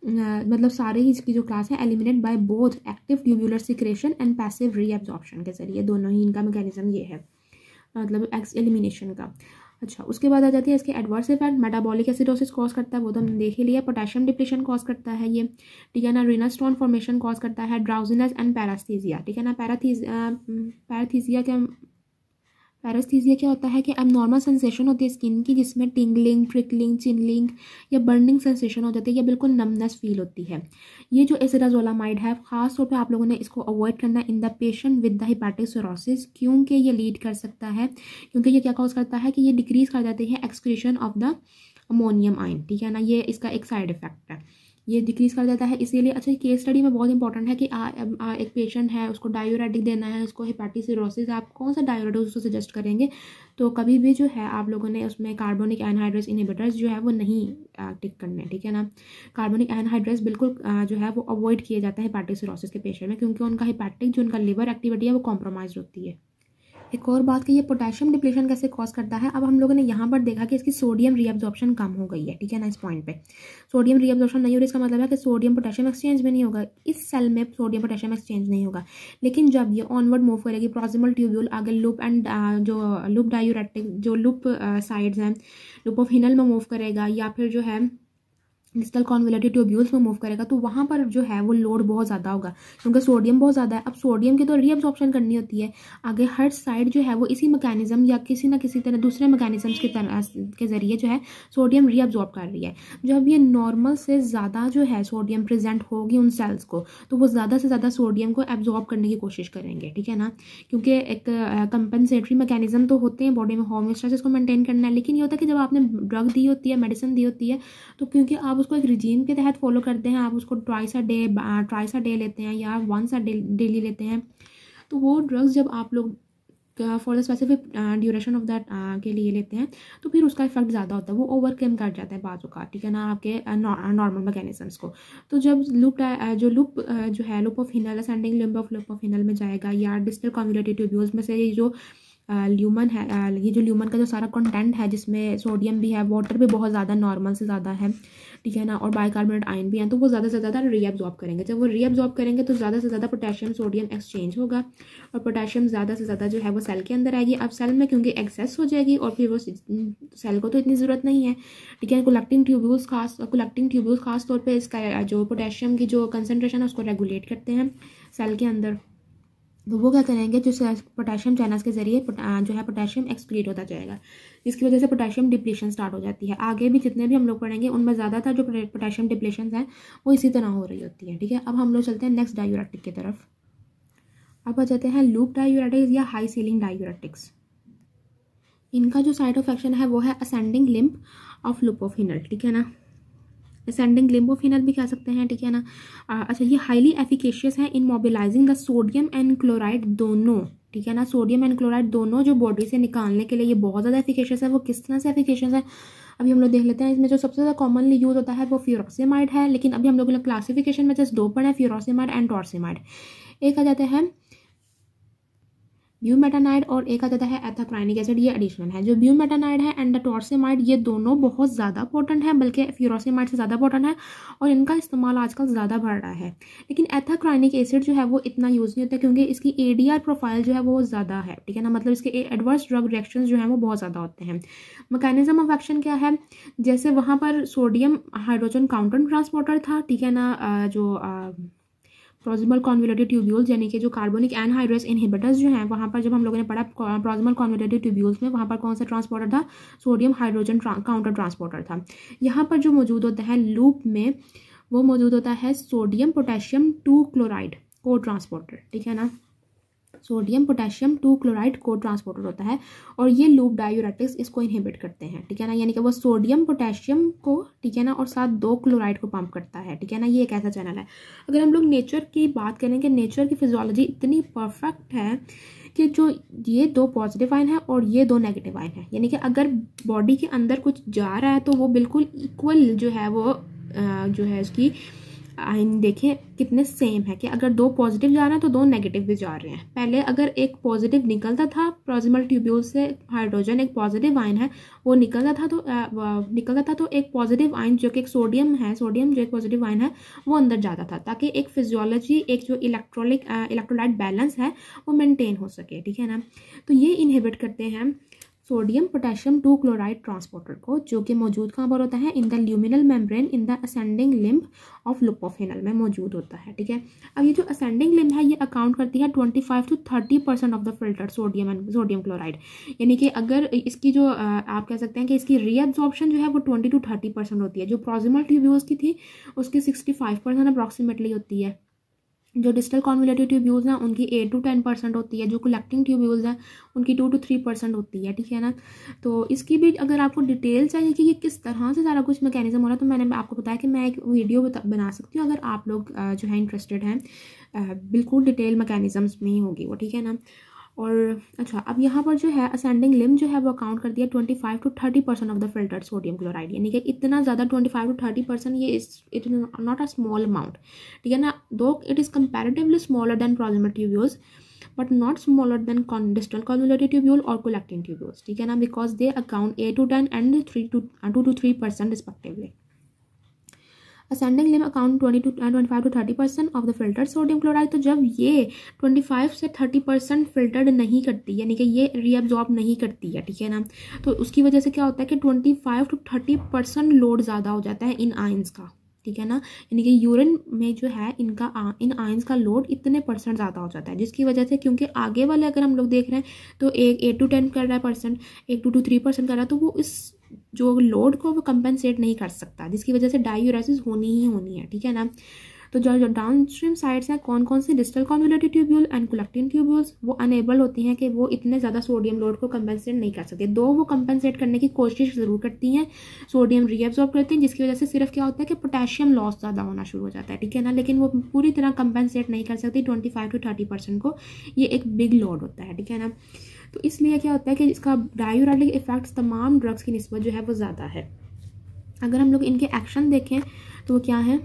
[SPEAKER 1] मतलब सारे ही इसकी जो क्लास है eliminate by both active tubular secretion and passive reabsorption के जरिए दोनों ही इनका मैकेनिज्म ये है मतलब एक्स एलिमिनेशन का अच्छा उसके बाद आ जाती है इसके adverse effect metabolic acidosis cause करता है वो तो हमने देख ही लिया पोटेशियम डिप्रेशन कॉज करता है ये ठीक है ना रीना स्टोन फॉर्मेशन कॉज करता है ड्राउजीनेस एंड पैरास्थीजिया ठीक है ना पैराथीज पैराथीजिया के पैरास्थीजिया क्या होता है कि अब नॉर्मल सेंसेशन होती है स्किन की जिसमें टिंगलिंग ट्रिकलिंग चिनलिंग या बर्निंग सेंसेशन हो जाती है या बिल्कुल नमनेस फील होती है ये जो एसिडाजोलामाइड है खास तौर पे आप लोगों ने इसको अवॉइड करना in the patient with the hepatic cirrhosis क्योंकि ये लीड कर सकता है क्योंकि ये क्या कॉज करता है कि ये डिक्रीज़ कर जाती है excretion of the ammonium ion ठीक है ना ये इसका एक साइड इफ़ेक्ट है ये डिक्रीज़ कर देता है इसीलिए अच्छा केस स्टडी में बहुत इंपॉर्टेंट है कि आ, आ, एक पेशेंट है उसको डायोरेटिक देना है उसको हेपाटिसिरोसिस आप कौन सा डायोरेटिक उसको सजेस्ट करेंगे तो कभी भी जो है आप लोगों ने उसमें कार्बोनिक एनहाइड्रेस इनहिबिटर्स जो है वो नहीं टिक करने ठीक है ना कार्बोनिक एनहाइड्रेस बिल्कुल आ, जो है वो अवॉइड किया जाता है हेपाटिसिरोसिस के पेशेंट में क्योंकि उनका हिपैटिक जो उनका लिवर एक्टिविटी है वो कॉम्प्रोमाइज होती है एक और बात कि ये पोटेशियम डिप्लेशन कैसे कॉज करता है अब हम लोगों ने यहाँ पर देखा कि इसकी सोडियम रीअब्जॉर्प्शन कम हो गई है ठीक है ना इस पॉइंट पे सोडियम रीअब्जॉर्प्शन नहीं हो रही इसका मतलब है कि सोडियम पोटेशियम एक्सचेंज में नहीं होगा इस सेल में सोडियम पोटेशियम एक्सचेंज नहीं होगा लेकिन जब ये ऑनवर्ड मूव करेगी प्रॉजिमल ट्यूब्यूल आगे लुप एंड जो लुप डायोरेटिक जो लुप साइड्स हैं लुप ऑफ हिनल में मूव करेगा या फिर जो है डिस्टल कॉन्वेलेटिव ट्यूब्यूल्स में मूव करेगा तो वहाँ पर जो है वो लोड बहुत ज़्यादा होगा क्योंकि सोडियम बहुत ज़्यादा है अब सोडियम की तो रीअब्जॉर्प्शन करनी होती है आगे हर साइड जो है वो इसी मैकेनिज्म या किसी ना किसी तरह दूसरे मैकेनिज्म के तरह के ज़रिए जो है सोडियम रीअब्जॉर्ब कर रही है जब ये नॉर्मल से ज़्यादा जो है सोडियम प्रजेंट होगी उन सेल्स को तो वो ज़्यादा से ज़्यादा सोडियम को एब्जॉर्ब करने की कोशिश करेंगे ठीक है ना क्योंकि एक कंपनसेटरी मैकेनिज्म तो होते हैं बॉडी में होम्योस्टासिस को मेनटेन करना है लेकिन ये होता है कि जब आपने ड्रग दी होती है मेडिसिन दी होती है तो क्योंकि आप उसको एक रिजीम के तहत फॉलो करते हैं आप उसको ट्वाइस डे ट्राइस डे लेते हैं या वंस डेली लेते हैं तो वो ड्रग्स जब आप लोग for the specific duration of that के लिए लेते हैं तो फिर उसका इफेक्ट ज़्यादा होता है वो ओवरकम कर जाता है बाजू का ठीक है ना आपके नॉर्मल uh, मैकेनिजम्स uh, को तो जब लुप uh, जो लुप जो है loop of Henle ascending limb of loop of Hinal में जाएगा या डिस्टल कॉम्युलेटिव ट्यूब्यूल्स में से ये जो ल्यूमन है ये जो ल्यूमन का जो सारा कंटेंट है जिसमें सोडियम भी है वाटर भी बहुत ज़्यादा नॉर्मल से ज़्यादा है ठीक है ना और कार्बोनेट आयन भी हैं तो वो ज़्यादा से ज़्यादा रीअब्जॉर्ब करेंगे जब वो रीअब्जॉर्ब करेंगे तो ज़्यादा से ज़्यादा पोटेशियम सोडियम एक्सचेंज होगा और पोटेशियम ज़्यादा से ज़्यादा जो है वो सेल के अंदर आएगी अब सेल में क्योंकि एक्सेस हो जाएगी और फिर वो सेल को तो इतनी ज़रूरत नहीं है ठीक है कोलेक्टिंग ट्यूब्यूल्स खास कोलेक्टिंग ट्यूब्यूल्स खास तौर पर इसका जो पोटेशियम की जो कंसनट्रेशन है उसको रेगुलेट करते हैं सेल के अंदर तो वो क्या करेंगे जो पोटेशियम चैनल्स के ज़रिए जो है पोटेशियम एक्सक्रीट होता जाएगा जिसकी वजह से पोटेशियम डिप्लीशन स्टार्ट हो जाती है आगे भी जितने भी हम लोग पढ़ेंगे उनमें ज़्यादातर जो पोटेशियम डिप्लीशन हैं वो इसी तरह हो रही होती है ठीक है अब हम लोग चलते हैं नेक्स्ट डायूरेटिक की तरफ अब आ जाते हैं लूप डायूरेटिक्स या हाई सीलिंग डायूरेटिक्स इनका जो साइड ऑफ एक्शन है वो है असेंडिंग लिम्प ऑफ लुपोफिनल ठीक है ना असेंडिंग लिम्बोफिनल भी कह सकते हैं ठीक है ना अच्छा ये हाईली एफिकेशियस है in mobilizing the sodium and chloride दोनों ठीक है ना सोडियम एंड क्लोराइड दोनों जो बॉडी से निकालने के लिए ये बहुत ज़्यादा एफिकेशियस है वो किस तरह से एफिकेशियस है अभी हम लोग देख लेते हैं इसमें जो सबसे ज़्यादा कॉमनली यूज़ होता है वो फ्यूरोसेमाइड है लेकिन अभी हम लोगों ने क्लासिफिकेशन में जस्ट दो पड़े हैं फ्यूरोसीमाइड एंड टॉर्सेमाइड एक आ जाते हैं ब्यू मेटानाइड और एक आ जाता है एथाक्राइनिक एसिड ये एडिशनल है जो ब्यू मेटानाइड है एंड टॉर्सेमाइड ये दोनों बहुत ज़्यादा इंपॉर्टेंट है बल्कि फ्यूरोसेमाइड से ज़्यादा इंपॉर्टेंट है और इनका इस्तेमाल आजकल ज़्यादा बढ़ रहा है लेकिन एथाक्राइनिक एसिड जो है वो इतना यूज़ नहीं होता क्योंकि इसकी ए प्रोफाइल जो है वो ज़्यादा है ठीक है ना मतलब इसके एडवर्स ड्रग रिएक्शन जो है वो बहुत ज़्यादा होते हैं मकैनिज़म ऑफ एक्शन क्या है जैसे वहाँ पर सोडियम हाइड्रोजन काउंटर ट्रांसपोर्टर था ठीक है ना जो प्रोजिमल कॉन्विलेटेड ट्यूब्यूल्स यानी कि जो कार्बोनिक एनहाइड्रेस इनहिबिटर्स जो हैं वहाँ पर जब हम लोगों ने पढ़ा प्रोजिमल कॉन्विलेटेड ट्यूब्यूल्स में वहाँ पर कौन सा ट्रांसपोर्टर था सोडियम हाइड्रोजन काउंटर ट्रांसपोर्टर था यहाँ पर जो मौजूद होता है लूप में वो मौजूद होता है sodium potassium two chloride cotransporter ठीक है ना sodium potassium two chloride cotransporter होता है और ये लूप डायोरेटिक्स इसको इनहिबिट करते हैं ठीक है ना यानी कि वो सोडियम पोटेशियम को ठीक है ना और साथ दो क्लोराइड को पंप करता है ठीक है ना ये एक ऐसा चैनल है अगर हम लोग नेचर की बात करें कि नेचर की फिजोलॉजी इतनी परफेक्ट है कि जो ये दो पॉजिटिव आयन है और ये दो नेगेटिव आयन है यानी कि अगर बॉडी के अंदर कुछ जा रहा है तो वो बिल्कुल इक्वल जो है वो जो है उसकी आइन देखें कितने सेम है कि अगर दो पॉजिटिव जा रहे हैं तो दो नेगेटिव भी जा रहे हैं पहले अगर एक पॉजिटिव निकलता था प्रोजिमल ट्यूब्यूल से हाइड्रोजन एक पॉजिटिव आइन है वो निकलता था तो आ, निकलता था तो एक पॉजिटिव आइन जो कि एक सोडियम है सोडियम जो एक पॉजिटिव आइन है वो अंदर जाता था ताकि एक फिजियोलॉजी एक जो इलेक्ट्रॉलिक इलेक्ट्रोलाइट बैलेंस है वो मेनटेन हो सके ठीक है ना तो ये इनहेबिट करते हैं sodium potassium two chloride transporter को जो कि मौजूद कहाँ पर होता है in the luminal membrane in the ascending limb of loop of Henle में मौजूद होता है ठीक है अब ये जो असेंडिंग लिम्ब है ये अकाउंट करती है twenty five to thirty percent of the filter sodium and sodium chloride यानी कि अगर इसकी जो आप कह सकते हैं कि इसकी रीअब्जॉर्प्शन जो है वो ट्वेंटी टू थर्टी परसेंट होती है जो प्रोजिमल ट्यूब्यूल्स की थी उसकी सिक्सटी फाइव परसेंट अप्रॉक्सीमेटली होती है जो डिस्टल कॉन्विलेटिव ट्यूब्यूल्स हैं उनकी एट टू टेन परसेंट होती है जो कलेक्टिंग ट्यूब्यूल्स हैं उनकी टू टू थ्री परसेंट होती है ठीक है ना तो इसकी भी अगर आपको डिटेल चाहिए कि ये किस तरह से सारा कुछ मैकेनिज्म हो रहा है तो मैंने आपको बताया कि मैं एक वीडियो बना सकती हूँ अगर आप लोग जो है इंटरेस्टेड हैं बिल्कुल डिटेल मैकेनिज़म्स में ही होगी वो ठीक है ना और अच्छा अब यहाँ पर जो है असेंडिंग लिम जो है वो अकाउंट करती है twenty five to thirty percent of the filtered sodium chloride यानी कि इतना ज़्यादा twenty five to thirty percent ये is it not a small amount ठीक है ना though it is comparatively smaller than proximal tubules but not smaller than distal convoluted tubule और कोलेक्टिंग ट्यूब्यूल्स ठीक है ना because they account a to ten and three to two to three percent respectively ascending Liam account twenty two twenty five to thirty percent of the filter sodium chloride तो जब ये ट्वेंटी फाइव से थर्टी परसेंट फिल्टर्ड नहीं करती यानी कि ये रीअब्जॉर्ब नहीं करती है ठीक है ना तो उसकी वजह से क्या होता है कि twenty five to thirty percent load ज़्यादा हो जाता है इन आइन्स का ठीक है ना यानी कि यूरिन में जो है इनका आ, इन आयंस का लोड इतने परसेंट ज़्यादा हो जाता है जिसकी वजह से क्योंकि आगे वाले अगर हम लोग देख रहे हैं तो एक एट टू टेन कर रहा है परसेंट एक टू टू थ्री परसेंट कर रहा है तो वो इस जो लोड को वो कंपनसेट नहीं कर सकता जिसकी वजह से डायूरासिस होनी ही होनी है ठीक है ना तो जो जो डाउन स्ट्रीम साइड्स हैं कौन कौन से distal convoluted tubule and collecting tubules वो अनेबल होती हैं कि वो इतने ज़्यादा सोडियम लोड को कंपनसेट नहीं कर सकते दो वो कंपनसेट करने की कोशिश ज़रूर करती हैं सोडियम रीअब्जॉर्ब करती हैं जिसकी वजह से सिर्फ क्या होता है कि पोटेशियम लॉस ज़्यादा होना शुरू हो जाता है ठीक है ना लेकिन वो पूरी तरह कंपनसेट नहीं कर सकती twenty five to thirty percent को ये एक बिग लोड होता है ठीक है ना तो इसलिए क्या होता है कि इसका डायोरेटिक इफ़ेक्ट्स तमाम ड्रग्स की नस्बत जो है वो ज़्यादा है अगर हम लोग इनके एक्शन देखें तो वो क्या है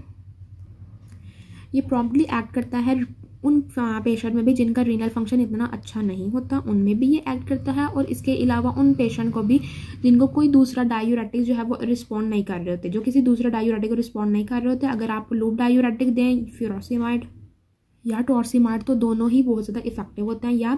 [SPEAKER 1] ये प्रॉपर्ली एक्ट करता है उन पेशेंट में भी जिनका रीनल फंक्शन इतना अच्छा नहीं होता उनमें भी ये एक्ट करता है और इसके अलावा उन पेशेंट को भी जिनको कोई दूसरा डायोरेटिक जो है वो रिस्पॉन्ड नहीं कर रहे होते जो किसी दूसरे डायोरेटिक को रिस्पॉन्ड नहीं कर रहे होते अगर आप लूप डायोरेटिक दें फिर या टॉर्सीमाइड तो दोनों ही बहुत ज़्यादा इफेक्टिव होते हैं या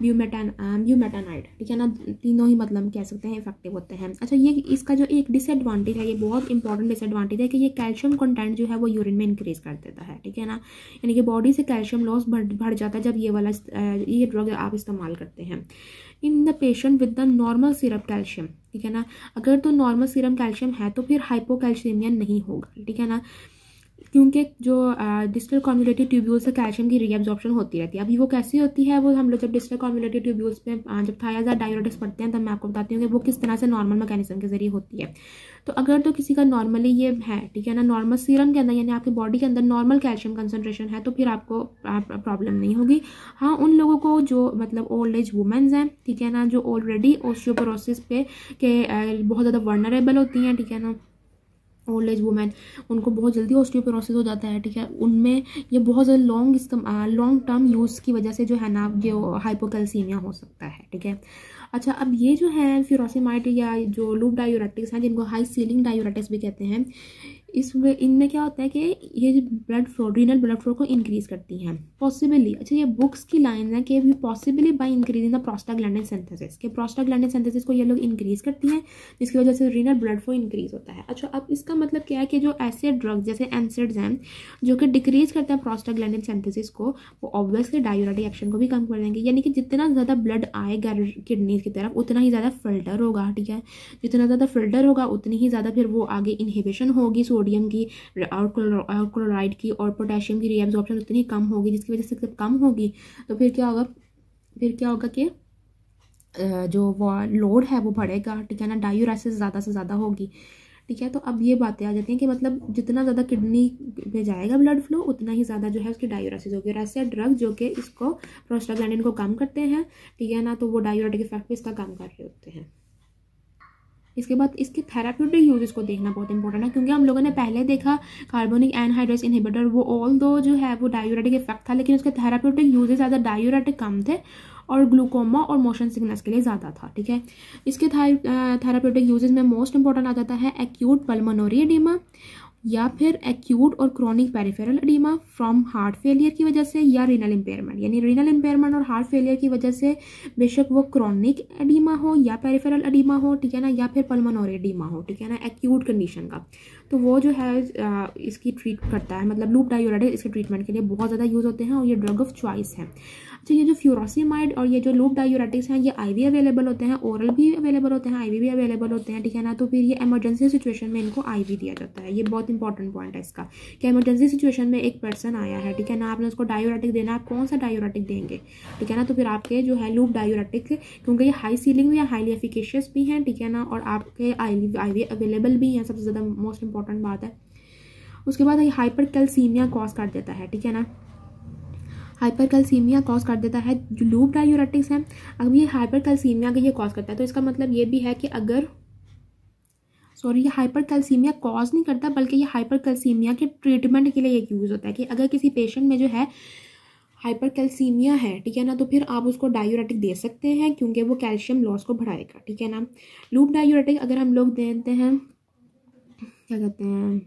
[SPEAKER 1] ब्यूमेटान ब्यूमेटानाइड ठीक है ना तीनों ही मतलब कह सकते हैं इफेक्टिव होते हैं अच्छा ये इसका जो एक डिसएडवांटेज है ये बहुत इंपॉर्टेंट डिसएडवांटेज है कि ये कैल्शियम कंटेंट जो है वो यूरिन में इंक्रीज कर देता है ठीक है ना यानी कि बॉडी से कैल्शियम लॉस बढ़ बढ़ जाता है जब ये वाला ये ड्रग आप इस्तेमाल करते हैं in the patient with the normal serum calcium ठीक है ना अगर तो नॉर्मल सीरम कैल्शियम है तो फिर हाइपोकैल्शियमिया नहीं होगा ठीक है ना क्योंकि जो डिस्टल कॉम्युलेटिव ट्यूब्यूल्स से कैल्शियम की रीअब्जॉर्प्शन होती रहती है अभी वो कैसी होती है वो हम लोग जब डिस्टल कॉम्युलेटिव ट्यूब्यूल्स में जब या डायोरेटिक्स पढ़ते हैं तब मैं आपको बताती हूँ कि वो किस तरह से नॉर्मल मैकेनिज्म के जरिए होती है तो अगर तो किसी का नॉर्मली ये है ठीक है ना नॉर्मल सीरम के अंदर यानी आपकी बॉडी के अंदर नॉर्मल कैल्शियम कंसनट्रेशन है तो फिर आपको प्रॉब्लम नहीं होगी हाँ उन लोगों को जो मतलब ओल्ड एज वुमेंस हैं ठीक है ना जो ऑलरेडी ओस्टियोपोरोसिस पे के बहुत ज़्यादा वर्नरेबल होती हैं ठीक है ना ओल्ड एज वुमेन उनको बहुत जल्दी ऑस्टियोपोरोसिस हो जाता है ठीक है उनमें ये बहुत ज़्यादा लॉन्ग लॉन्ग टर्म यूज़ की वजह से जो है ना ये हाइपोकैल्सीमिया हो सकता है ठीक है अच्छा अब ये जो है फ्यूरोसिमाइट या जो लूप डायोरेटिक्स हैं जिनको हाई सीलिंग डायोरेटिक्स भी कहते हैं इस इनमें क्या होता है कि ये blood flow renal blood flow को इंक्रीज करती हैं पॉसिबली अच्छा ये बुक्स की लाइन है कि we possibly by increasing the prostaglandin synthesis के प्रोस्टाग्लैंडिन सिंथेसिस को ये लोग इंक्रीज करती हैं जिसकी वजह से रीनल ब्लड फ्लो इंक्रीज होता है अच्छा अब इसका मतलब क्या है कि जो ऐसे ड्रग्स जैसे एनसेड्स हैं जो कि डिक्रीज करते हैं प्रोस्टाग्लैंडिन सेंथेसिस को वो ऑब्वियसली डायोरेटिक एक्शन को भी कम कर देंगे यानी कि जितना ज़्यादा ब्लड आएगा किडनी की तरफ उतना ही ज़्यादा फिल्टर होगा ठीक है जितना ज़्यादा फिल्टर होगा उतनी ही ज़्यादा फिर वो आगे इनहिबिशन होगी सोडियम की और क्लोराइड की और पोटेशियम की रीएब्जॉर्प्शन उतनी कम होगी जिसकी वजह से जब कम होगी तो फिर क्या होगा फिर क्या होगा कि जो वो लोड है वो बढ़ेगा ठीक है ना डायूरासिस ज़्यादा से ज़्यादा होगी ठीक है तो अब ये बातें आ जाती हैं कि मतलब जितना ज़्यादा किडनी पे जाएगा ब्लड फ्लो उतना ही ज़्यादा जो है उसकी डायोरासिस होगी और ऐसे ड्रग जो कि इसको प्रोस्टाग्लैंडिन को कम करते हैं ठीक है ना तो वो डायोरेटिक इफेक्ट भी इसका कम कर रहे होते हैं इसके बाद इसके थेराप्यूटिक यूज को देखना बहुत इंपॉर्टेंट है क्योंकि हम लोगों ने पहले देखा कार्बोनिक एनहाइड्रेस इनहिबिटर वो ऑल दो जो है वो डायोरेटिक इफेक्ट था लेकिन उसके थेराप्यूटिक यूज ज़्यादा डायोरेटिक कम थे और ग्लूकोमा और मोशन सिकनेस के लिए ज़्यादा था ठीक है इसके थेराप्यूटिक यूजेज में मोस्ट इंपॉर्टेंट आ जाता है एक्यूट पल्मोनोरी या फिर एक्यूट और chronic peripheral oedema from heart failure की वजह से या रीनल इम्पेयरमेंट यानी रीनल इम्पेयरमेंट और हार्ट फेलियर की वजह से बेशक वो क्रॉनिक एडीमा हो या पेरिफेरल एडीमा हो ठीक है ना या फिर पलमनोर एडिमा हो ठीक है ना एक्यूट कंडीशन का तो वो जो है इसकी ट्रीट करता है मतलब लूप डायोरेटिव इसके ट्रीटमेंट के लिए बहुत ज़्यादा यूज़ होते हैं और ये ड्रग ऑफ चॉइस है अच्छा ये जो फ्यूरोसीमाइड और ये जो लूप डायूरेटिक्स हैं ये आई वी अवेलेबल होते हैं ओरल भी अवेलेबल होते हैं आई भी अवेलेबल होते हैं ठीक है ना तो फिर ये एमरजेंसी सिचुएशन में इनको आई दिया जाता है ये बहुत इंपॉर्टेंट पॉइंट है इसका कि एमरजेंसी सिचुएशन में एक पर्सन आया है ठीक है ना आपने उसको डायूरेटिक देना आप कौन सा डायूरेटिक देंगे ठीक है ना तो फिर आपके जो है लूप डायूरेटिक क्योंकि ये हाई सीलिंग भी है हाईली एफिकेशियस भी हैं ठीक है ना और आपके आई आई वी अवेलेबल भी हैं सबसे ज़्यादा मोस्ट इंपॉर्टेंट बात है उसके बाद हाइपर कैल्सीमिया कॉज कर देता है ठीक है ना हाइपर कैल्सीमिया कॉज कर देता है जो लूप डायूरेटिक्स हैं अब ये हाइपर कैल्सीमिया का ये कॉज करता है तो इसका मतलब ये भी है कि अगर सॉरी ये हाइपर कैल्सीमिया कॉज नहीं करता बल्कि ये हाइपर कैल्सीमिया के ट्रीटमेंट के लिए एक यूज़ होता है कि अगर किसी पेशेंट में जो है हाइपर कैल्सीमिया है ठीक है ना तो फिर आप उसको डायूरेटिक दे सकते हैं क्योंकि वो कैल्शियम लॉस को बढ़ाएगा ठीक है ना लूप डायूरेटिक अगर हम लोग देते हैं क्या कहते हैं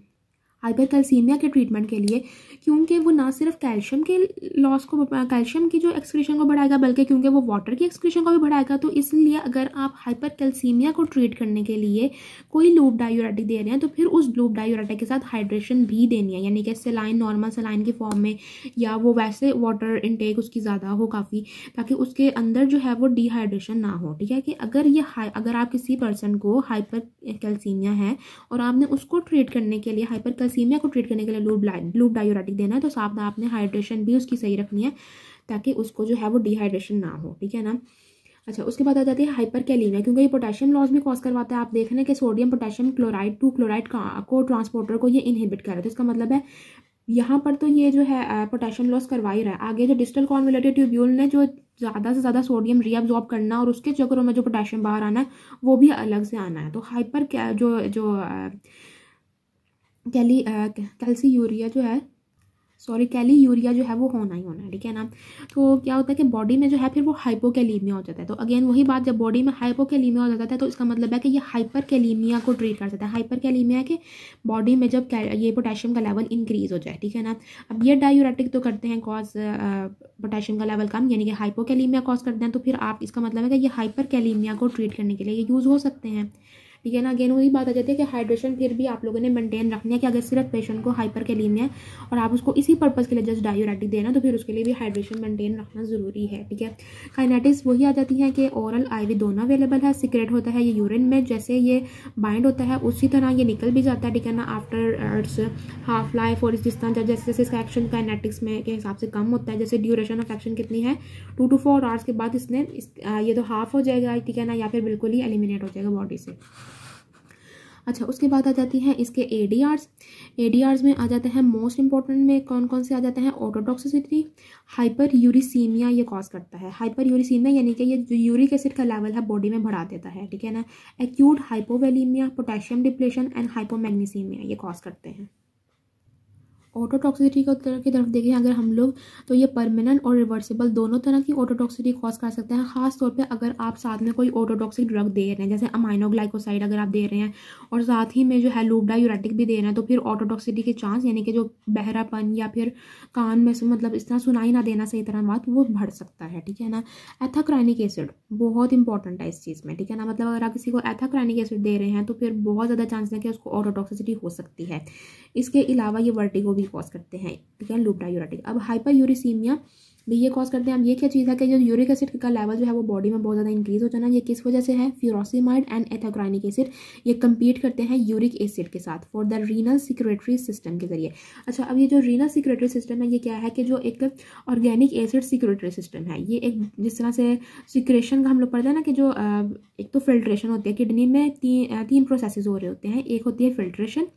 [SPEAKER 1] हाइपरकैल्सीमिया के ट्रीटमेंट के लिए क्योंकि वो ना सिर्फ कैल्शियम के लॉस को कैल्शियम की जो एक्सक्रीशन को बढ़ाएगा बल्कि क्योंकि वो वाटर की एक्सक्रीशन को भी बढ़ाएगा तो इसलिए अगर आप हाइपरकैल्सीमिया को ट्रीट करने के लिए कोई लूप डायोरेटिक दे रहे हैं तो फिर उस लूप डायोरेटिक के साथ हाइड्रेशन भी देनी है यानी कि सलाइन नॉर्मल सेलाइन के फॉर्म में या वो वैसे वाटर इनटेक उसकी ज़्यादा हो काफ़ी ताकि उसके अंदर जो है वो डिहाइड्रेशन ना हो ठीक है कि अगर ये अगर आप किसी पर्सन को हाइपर कैल्सीमिया है और आपने उसको ट्रीट करने के लिए हाइपर थैलेसीमिया को ट्रीट करने के लिए लूप लूप डायोरेटिक देना है तो साथ में आपने हाइड्रेशन भी उसकी सही रखनी है ताकि उसको जो है वो डिहाइड्रेशन ना हो ठीक है ना अच्छा उसके बाद आ जाती है हाइपर कैलीमिया क्योंकि ये पोटेशियम लॉस भी कॉज करवाता है आप देख रहे हैं कि sodium potassium chloride two chloride cotransporter को ये इनहिबिट कर रहा है तो इसका मतलब है यहाँ पर तो ये जो है पोटेशियम लॉस करवा ही रहा है आगे जो डिजिटल कॉन्विलेटेड ट्यूब्यूल ने जो ज़्यादा से ज़्यादा सोडियम रीअब्जॉर्ब करना और उसके चक्रों में जो पोटेशियम बाहर आना है वो भी अलग से आना है तो हाइपर जो जो कैली कैल्सी यूरिया जो है सॉरी कैली यूरिया जो है वो होना ही होना है ठीक है ना तो क्या होता है कि बॉडी में जो है फिर वो हाइपोकैलीमिया हो जाता है तो अगेन वही बात जब बॉडी में हाइपोकैलीमिया हो जाता है तो इसका मतलब है कि ये हाइपर कैलीमिया को ट्रीट कर सकता है हाइपर कैलीमिया के बॉडी में जब ये पोटेशियम का लेवल इंक्रीज़ हो जाए ठीक है ना अब ये डायूरेटिक तो करते हैं कॉज पोटेशियम का लेवल कम यानी कि हाइपोकैलीमिया कॉज करते हैं तो फिर आप इसका मतलब है कि ये हाइपर कैलीमिया को ट्रीट करने के लिए ये यूज़ हो सकते हैं ठीक है ना अगेन वही बात आ जाती है कि हाइड्रेशन फिर भी आप लोगों ने मेंटेन रखनी है कि अगर सिर्फ पेशेंट को हाइपर कैलीमिया है और आप उसको इसी पर्पज़ के लिए जस्ट डायोरेटिक देना तो फिर उसके लिए भी हाइड्रेशन मेंटेन रखना ज़रूरी है ठीक है काइनेटिक्स वही आ जाती है कि ओरल आई दोनों अवेलेबल है सिक्रेट होता है ये यूरिन में जैसे ये बाइंड होता है उसी तरह ये निकल भी जाता है ठीक है ना आफ्टर इट्स हाफ लाइफ और जिस तरह जैसे जैसे इसका एक्शन काइनेटिक्स में के हिसाब से कम होता है जैसे ड्यूरेशन ऑफ एक्शन कितनी है टू टू फोर आवर्स के बाद इसने इस, आ, ये तो हाफ हो जाएगा ठीक है ना या फिर बिल्कुल ही एलिमिनेट हो जाएगा बॉडी से अच्छा उसके बाद आ जाती है इसके A D Rs A D Rs में आ जाते हैं मोस्ट इंपॉर्टेंट में कौन कौन से आ जाते हैं ऑटोटॉक्सिसिटी हाइपर यूरिसीमिया ये कॉज करता है हाइपर यूरिसीमिया यानी कि ये जो यूरिक एसिड का लेवल है बॉडी में बढ़ा देता है ठीक है ना acute hypovolaemia potassium depletion and hypomagnesaemia ये कॉज करते हैं ऑटोटॉक्सिसिटी को तरह की तरफ देखें अगर हम लोग तो ये परमानेंट और रिवर्सिबल दोनों तरह की ऑटोटॉक्सिसिटी कॉज कर सकते हैं खास तौर पे अगर आप साथ में कोई ऑटोटॉक्सिक ड्रग दे रहे हैं जैसे अमाइनोग्लाइकोसाइड अगर आप दे रहे हैं और साथ ही में जो है लूबडा यूरेटिक भी दे रहे हैं तो फिर ऑटोटॉक्सिसिटी के चांस यानी कि जो बहरापन या फिर कान में मतलब इस तरह सुनाई ना देना सही तरह बात वो बढ़ सकता है ठीक है ना एथाक्राइनिक एसिड बहुत इंपॉर्टेंट है इस चीज़ में ठीक है ना मतलब अगर आप किसी को एथाक्राइनिक एसिड दे रहे हैं तो फिर बहुत ज़्यादा चांस है कि उसको ऑटोटॉक्सिसिटी हो सकती है इसके अलावा ये वर्टिगो भी पॉज करते हैं ठीक है लूप डायूरेटिक अब हाइपर यूरिसीमिया भी ये कॉज करते हैं अब ये क्या चीज़ है कि जो यूरिक एसिड का लेवल जो है वो बॉडी में बहुत ज़्यादा इंक्रीज हो जाना ये किस वजह से है फ्यूरोसीमाइड एंड एथाक्राइनिक एसिड ये कम्पीट करते हैं यूरिक एसिड के साथ for the renal secretory system के जरिए अच्छा अब ये जो रीनल सिक्योरेटरी सिस्टम है ये क्या है कि जो एक ऑर्गेनिक एसिड सिक्योरेटरी सिस्टम है ये एक जिस तरह से सिक्रेशन का हम लोग पढ़ते हैं ना कि जो एक तो फिल्ट्रेशन होती है किडनी में तीन तीन प्रोसेस हो रहे होते हैं एक होती है फिल्ट्रेशन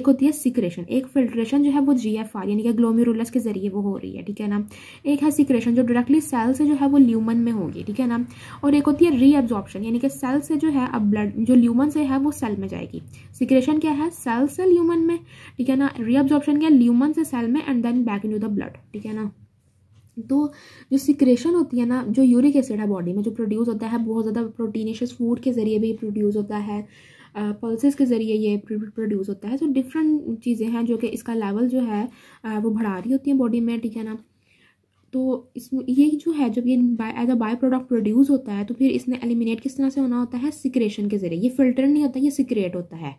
[SPEAKER 1] एक होती है सिक्रेशन एक फिल्ट्रेशन जो है वो जी यानी कि ग्लोमिरुलस के जरिए वो हो रही है ठीक है ना एक है है सिक्रेशन जो डायरेक्टली सेल से जो है वो ल्यूमन में होगी ठीक है ना और एक होती है रीअब्जॉर्प्शन यानी कि सेल से जो है अब ब्लड जो ल्यूमन से है वो सेल में जाएगी सिक्रेशन क्या है सेल से ल्यूमन में ठीक है ना रीअब्जॉर्प्शन क्या ल्यूमन से सेल में and then back into the blood ठीक है ना तो जो सिक्रेशन होती है ना जो यूरिक एसिड है बॉडी में जो प्रोड्यूस होता है बहुत ज़्यादा प्रोटीनिशियस फूड के ज़रिए भी प्रोड्यूस होता है पल्सेस के ज़रिए ये प्रोड्यूस होता है सो डिफरेंट चीज़ें हैं जो कि इसका लेवल जो है वो बढ़ा रही होती हैं बॉडी में ठीक है ना तो इसमें ये जो है जब ये as a by product produce होता है तो फिर इसने एलिमिनेट किस तरह से होना होता है सिक्रेशन के ज़रिए ये फिल्टर नहीं होता ये सिक्रेट होता है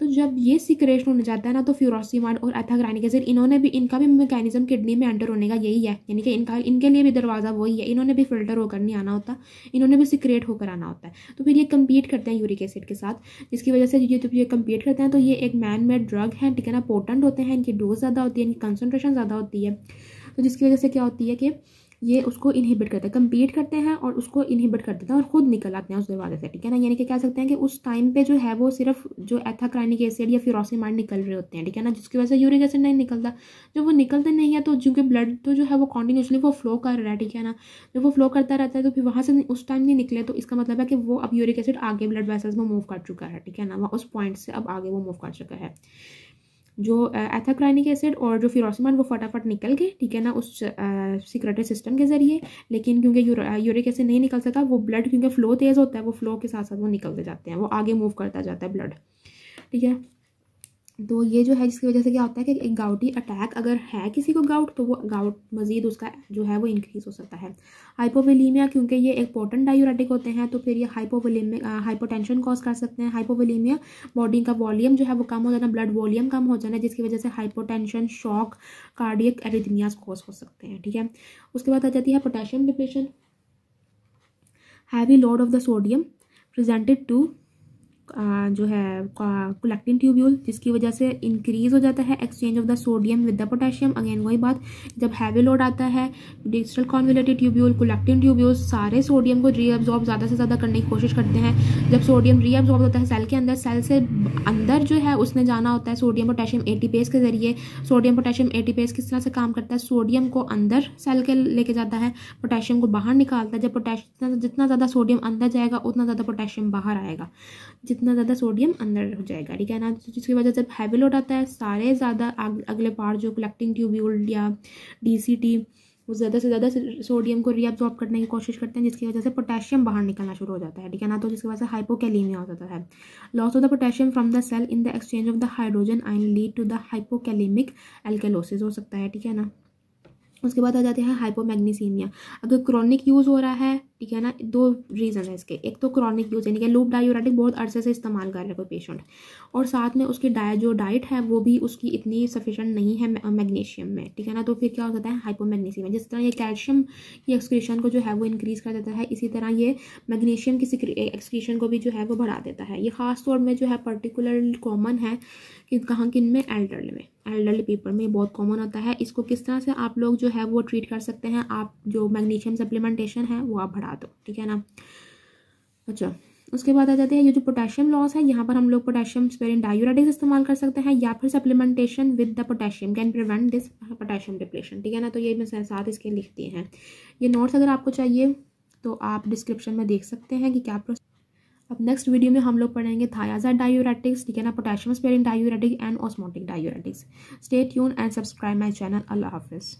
[SPEAKER 1] तो जब ये सिक्रेशन होने जाता है ना तो फ्यूरोसीमाइड और के जरिए इन्होंने भी इनका भी मैकेनिज्म किडनी में एंटर होने का यही है यानी कि इनका इनके लिए भी दरवाज़ा वही है इन्होंने भी फिल्टर होकर नहीं आना होता इन्होंने भी सिक्रेट होकर आना होता है तो फिर ये कम्पीट करते हैं यूरिक एसिड के साथ जिसकी वजह से ये जब ये कम्पीट करते हैं तो ये एक मैन मेड ड्रग है ठीक है ना पोटेंट होते हैं इनकी डोज ज़्यादा होती है इनकी कंसनट्रेशन ज़्यादा होती है तो जिसकी वजह से क्या होती है कि ये उसको इनहिबिट करता है कम्पीट करते हैं और उसको इनहिबिट कर देते हैं और ख़ुद निकल आते हैं उस दरवाजे से ठीक है ना यानी कि कह सकते हैं कि उस टाइम पे जो है वो सिर्फ जो एथाक्राइनिक एसिड या फिरोसिमाइड निकल रहे होते हैं ठीक है ना जिसकी वजह से यूरिक एसिड नहीं निकलता जब वो निकलते नहीं है तो चूँकि ब्लड तो जो है वो कॉन्टीन्यूसली वो फ्लो कर रहा है ठीक है ना जब वो फ्लो करता रहता है तो फिर वहाँ से उस टाइम नहीं निकले तो इसका मतलब है कि वो अब यूरिक एसिड आगे ब्लड वेसल्स में मूव कर चुका है ठीक है ना वह उस पॉइंट से अब आगे वो मूव कर चुका है जो एथाक्राइनिक एसिड और जो फिरोसमान वो फटाफट निकल गए ठीक है ना उस सिक्रेटरी सिस्टम के ज़रिए लेकिन क्योंकि यूरिक एसिड नहीं निकल सका वो ब्लड क्योंकि फ़्लो तेज़ होता है वो फ्लो के साथ साथ वो निकलते जाते हैं वो आगे मूव करता जाता है ब्लड ठीक है तो ये जो है जिसकी वजह से क्या होता है कि एक गाउटी अटैक अगर है किसी को गाउट तो वो गाउट मज़ीद उसका जो है वो इंक्रीज़ हो सकता है हाइपोविलीमिया क्योंकि ये एक पोर्टन डायूरेटिक होते हैं तो फिर ये हाइपोवलीमिक हाइपोटेंशन कॉज कर सकते हैं हाइपोविलीमिया बॉडी का वॉल्यूम जो है वो कम हो जाना ब्लड वॉल्यूम कम हो जाना जिसकी वजह से hypotension shock cardiac arrhythmias cause हो सकते हैं ठीक है उसके बाद आ जाती है potassium depression heavy load of the sodium presented to जो है कोलेक्टिन ट्यूब्यूल जिसकी वजह से इंक्रीज हो जाता है exchange of the sodium with the potassium again वही बात जब हैवी लोड आता है digital convoluted tubule collecting tubule सारे सोडियम को रीअब्जॉर्ब ज़्यादा से ज़्यादा करने की कोशिश करते हैं जब सोडियम रीअब्जॉर्ब होता है सेल के अंदर सेल से अंदर जो है उसने जाना होता है सोडियम पोटेशियम एटीपेस के जरिए सोडियम पोटेशियम एटीपेस किस तरह से काम करता है सोडियम को अंदर सेल के लेके जाता है पोटेशियम को बाहर निकालता है जब पोटेशियम जितना ज़्यादा सोडियम अंदर जाएगा उतना ज़्यादा पोटेशियम बाहर आएगा जितना ज़्यादा सोडियम अंदर हो जाएगा ठीक है ना तो जिसकी वजह से जब लोड आता है सारे ज़्यादा अगले पार जो कलेक्टिंग ट्यूब्यूल या डी वो ज़्यादा से ज़्यादा सोडियम को रीअब्जॉर्ब करने की कोशिश करते हैं जिसकी वजह से पोटेशियम बाहर निकलना शुरू हो जाता है ठीक है ना तो जिसकी वजह से हाइपोकैलीमिया हो जाता है loss of the potassium from the cell in the exchange of the hydrogen ion lead to the hypokalaemic alkalosis हो सकता है ठीक है ना उसके बाद आ जाते हैं हाइपोमैग्नीसीमिया अगर क्रॉनिक यूज़ हो रहा है ठीक है ना दो रीज़न है इसके एक तो क्रॉनिक यूज़ यानी कि लूप डायोराटिक बहुत अरसे से इस्तेमाल कर रहा है कोई पेशेंट और साथ में उसकी डाय जो डाइट है वो भी उसकी इतनी सफिशेंट नहीं है मैग्नीशियम में ठीक है ना तो फिर क्या हो जाता है मैग्नीशियम जिस तरह ये कैल्शियम की एक्सक्रीशन को जो है वो इंक्रीज़ कर देता है इसी तरह ये मैग्नीशियम की एक्सक्रीशन को भी जो है वो बढ़ा देता है ये खास तौर में जो है पर्टिकुलर कॉमन है कि कहाँ किन में एल्डरली में एल्डरली पीपल में बहुत कॉमन होता है इसको किस तरह से आप लोग जो है वो ट्रीट कर सकते हैं आप जो मैग्नीशियम सप्लीमेंटेशन है वो आप बढ़ा दो ठीक है ना अच्छा उसके बाद आ जाते हैं ये जो पोटेशियम लॉस है यहाँ पर हम लोग पोटेशियम स्पेरिन डायूरेटिक्स इस्तेमाल कर सकते हैं या फिर supplementation with the potassium can prevent this potassium depletion ठीक है ना तो ये मैं साथ इसके लिख दिए हैं ये नोट्स अगर आपको चाहिए तो आप डिस्क्रिप्शन में देख सकते हैं कि क्या प्रोसेस अब नेक्स्ट वीडियो में हम लोग पढ़ेंगे थायाजा डायूरेटिक्स ठीक है ना potassium sparing diuretic and osmotic diuretics stay tune and subscribe my channel अल्लाह हाफिज़